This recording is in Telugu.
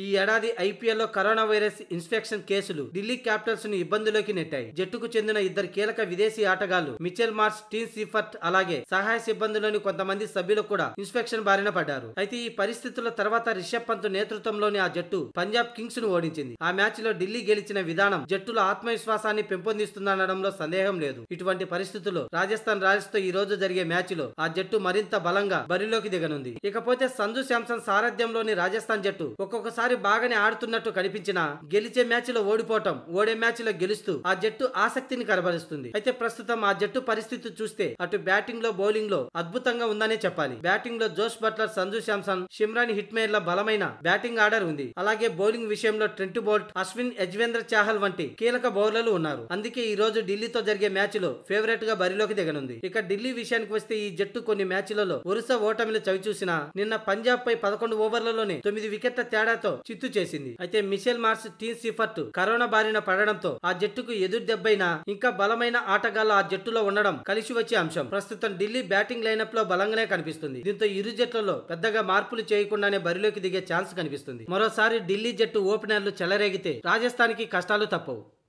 ఈ ఏడాది ఐపీఎల్లో కరోనా వైరస్ ఇన్ఫెక్షన్ కేసులు ఢిల్లీ క్యాపిటల్స్ ను ఇబ్బందులోకి నెట్టాయి జట్టుకు చెందిన ఇద్దరు కీలక విదేశీ ఆటగాళ్లు మిచెల్ మార్చ్ టీన్ సిఫర్ట్ అలాగే సహాయ సిబ్బందిలోని కొంతమంది సభ్యులు కూడా ఇన్స్ఫెక్షన్ బారిన పడ్డారు అయితే ఈ పరిస్థితుల తర్వాత రిషబ్ పంత్ నేతృత్వంలోని ఆ జట్టు పంజాబ్ కింగ్స్ ను ఓడించింది ఆ మ్యాచ్ లో ఢిల్లీ గెలిచిన విధానం జట్టులో ఆత్మవిశ్వాసాన్ని పెంపొందిస్తుందనడంలో సందేహం లేదు ఇటువంటి పరిస్థితుల్లో రాజస్థాన్ రాయల్స్ తో ఈ రోజు జరిగే మ్యాచ్ లో ఆ జట్టు మరింత బలంగా బరిలోకి దిగనుంది ఇకపోతే సంజు శాంసన్ సారథ్యంలోని రాజస్థాన్ జట్టు ఒక్కొక్కసారి ఈసారి బాగానే ఆడుతున్నట్టు కనిపించినా గెలిచే మ్యాచ్ లో ఓడిపోవటం ఓడే మ్యాచ్ లో గెలుస్తూ ఆ జట్టు ఆసక్తిని కనబరుస్తుంది అయితే ప్రస్తుతం ఆ జట్టు పరిస్థితి చూస్తే అటు బ్యాటింగ్ లో బౌలింగ్ లో అద్భుతంగా ఉందనే చెప్పాలి బ్యాటింగ్ లో Jos Buttler Sanju Samson Shimron హిట్మేర్ల బలమైన బ్యాటింగ్ ఆర్డర్ ఉంది అలాగే బౌలింగ్ విషయంలో ట్రెంట్ బోల్ట్ అశ్విన్ యజ్వేంద్ర చాహల్ వంటి కీలక బౌలర్లు ఉన్నారు అందుకే ఈ రోజు ఢిల్లీతో జరిగే మ్యాచ్ లో ఫేవరెట్ గా బరిలోకి దిగనుంది ఇక ఢిల్లీ విషయానికి వస్తే ఈ జట్టు కొన్ని మ్యాచ్లలో వరుస ఓటమిలు చవిచూసిన నిన్న పంజాబ్ పై పదకొండు ఓవర్లలోనే తొమ్మిది వికెట్ల తేడాతో తో చిత్తు చేసింది అయితే Mitchell Marsh team Seifert corona బారిన పడడంతో ఆ జట్టుకు ఎదురు దెబ్బైన ఇంకా బలమైన ఆటగాళ్లు ఆ జట్టులో ఉండడం కలిసి వచ్చే అంశం ప్రస్తుతం ఢిల్లీ బ్యాటింగ్ లైనప్ లో బలంగానే కనిపిస్తుంది దీంతో ఇరు జట్లలో పెద్దగా మార్పులు చేయకుండానే బరిలోకి దిగే ఛాన్స్ కనిపిస్తుంది మరోసారి ఢిల్లీ జట్టు ఓపెనర్లు చెలరేగితే రాజస్థాన్ కి కష్టాలు తప్పవు